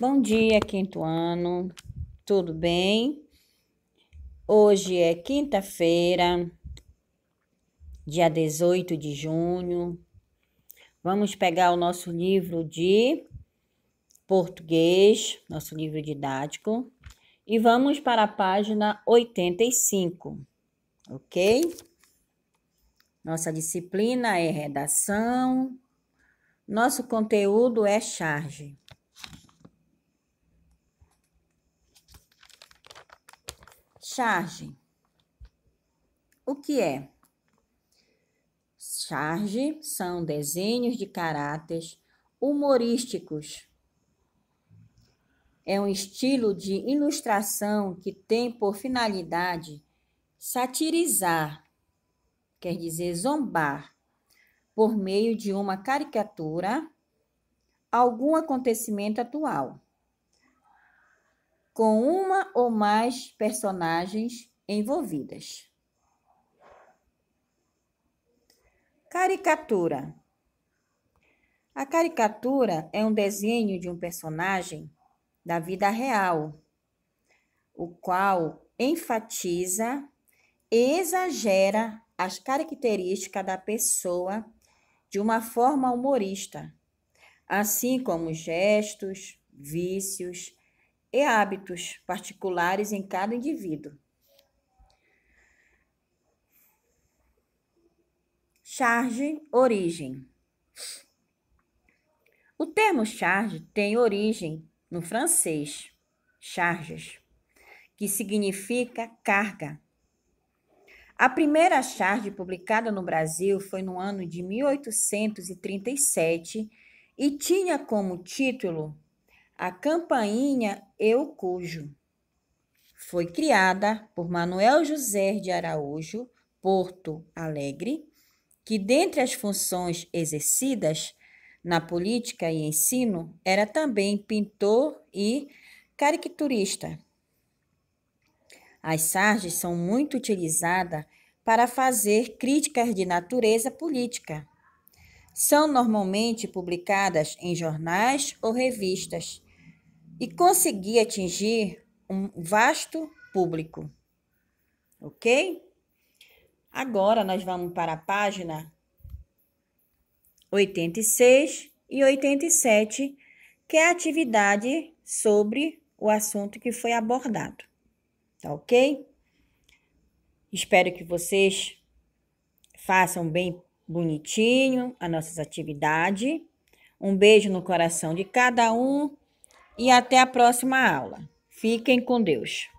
Bom dia, quinto ano, tudo bem? Hoje é quinta-feira, dia 18 de junho. Vamos pegar o nosso livro de português, nosso livro didático, e vamos para a página 85, ok? Nossa disciplina é redação, nosso conteúdo é charge. Charge. O que é? Charge são desenhos de caráteres humorísticos. É um estilo de ilustração que tem por finalidade satirizar, quer dizer, zombar, por meio de uma caricatura, algum acontecimento atual com uma ou mais personagens envolvidas. Caricatura. A caricatura é um desenho de um personagem da vida real, o qual enfatiza e exagera as características da pessoa de uma forma humorista, assim como gestos, vícios, e hábitos particulares em cada indivíduo. Charge, origem. O termo charge tem origem no francês, charges, que significa carga. A primeira charge publicada no Brasil foi no ano de 1837 e tinha como título a campainha Eu Cujo foi criada por Manuel José de Araújo, Porto Alegre, que dentre as funções exercidas na política e ensino, era também pintor e caricaturista. As sarges são muito utilizadas para fazer críticas de natureza política. São normalmente publicadas em jornais ou revistas e conseguir atingir um vasto público. Ok? Agora nós vamos para a página 86 e 87, que é a atividade sobre o assunto que foi abordado. Tá ok? Espero que vocês façam bem bonitinho as nossas atividades. Um beijo no coração de cada um e até a próxima aula. Fiquem com Deus.